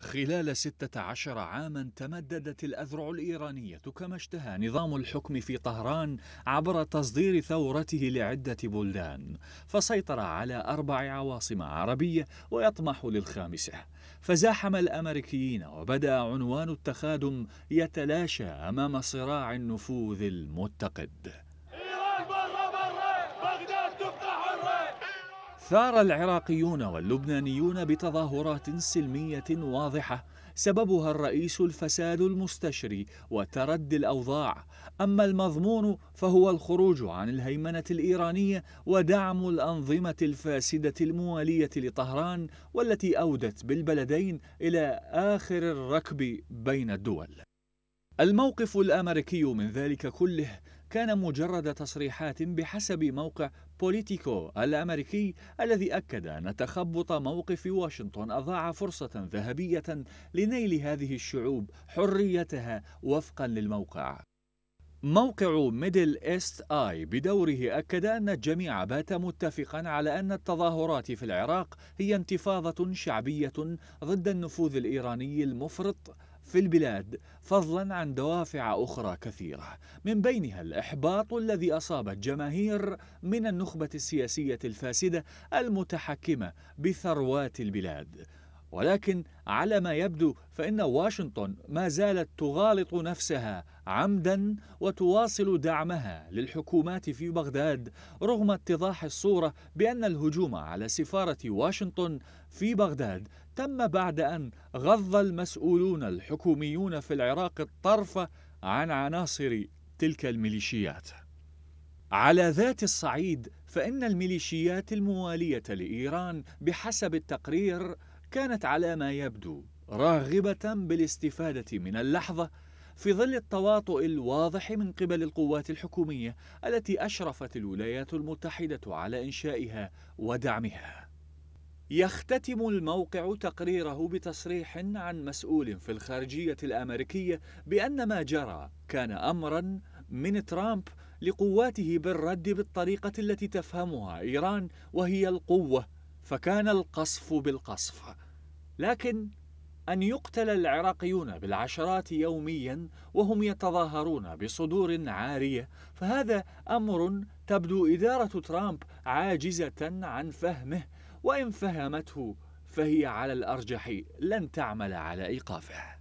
خلال 16 عاما تمددت الأذرع الإيرانية كما اشتهى نظام الحكم في طهران عبر تصدير ثورته لعدة بلدان فسيطر على أربع عواصم عربية ويطمح للخامسة فزاحم الأمريكيين وبدأ عنوان التخادم يتلاشى أمام صراع النفوذ المتقد ثار العراقيون واللبنانيون بتظاهرات سلمية واضحة سببها الرئيس الفساد المستشري وتردي الأوضاع أما المضمون فهو الخروج عن الهيمنة الإيرانية ودعم الأنظمة الفاسدة الموالية لطهران والتي أودت بالبلدين إلى آخر الركب بين الدول الموقف الأمريكي من ذلك كله كان مجرد تصريحات بحسب موقع بوليتيكو الأمريكي الذي أكد أن تخبط موقف واشنطن أضاع فرصة ذهبية لنيل هذه الشعوب حريتها وفقا للموقع موقع ميدل إيست آي بدوره أكد أن الجميع بات متفقا على أن التظاهرات في العراق هي انتفاضة شعبية ضد النفوذ الإيراني المفرط في البلاد فضلا عن دوافع أخرى كثيرة من بينها الإحباط الذي أصاب الجماهير من النخبة السياسية الفاسدة المتحكمة بثروات البلاد ولكن على ما يبدو فإن واشنطن ما زالت تغالط نفسها عمدا وتواصل دعمها للحكومات في بغداد رغم اتضاح الصورة بأن الهجوم على سفارة واشنطن في بغداد تم بعد أن غض المسؤولون الحكوميون في العراق الطرف عن عناصر تلك الميليشيات على ذات الصعيد فإن الميليشيات الموالية لإيران بحسب التقرير كانت على ما يبدو راغبة بالاستفادة من اللحظة في ظل التواطؤ الواضح من قبل القوات الحكومية التي أشرفت الولايات المتحدة على إنشائها ودعمها. يختتم الموقع تقريره بتصريح عن مسؤول في الخارجية الأمريكية بأن ما جرى كان أمرا من ترامب لقواته بالرد بالطريقة التي تفهمها إيران وهي القوة فكان القصف بالقصف لكن أن يقتل العراقيون بالعشرات يوميا وهم يتظاهرون بصدور عارية فهذا أمر تبدو إدارة ترامب عاجزة عن فهمه وإن فهمته فهي على الأرجح لن تعمل على إيقافه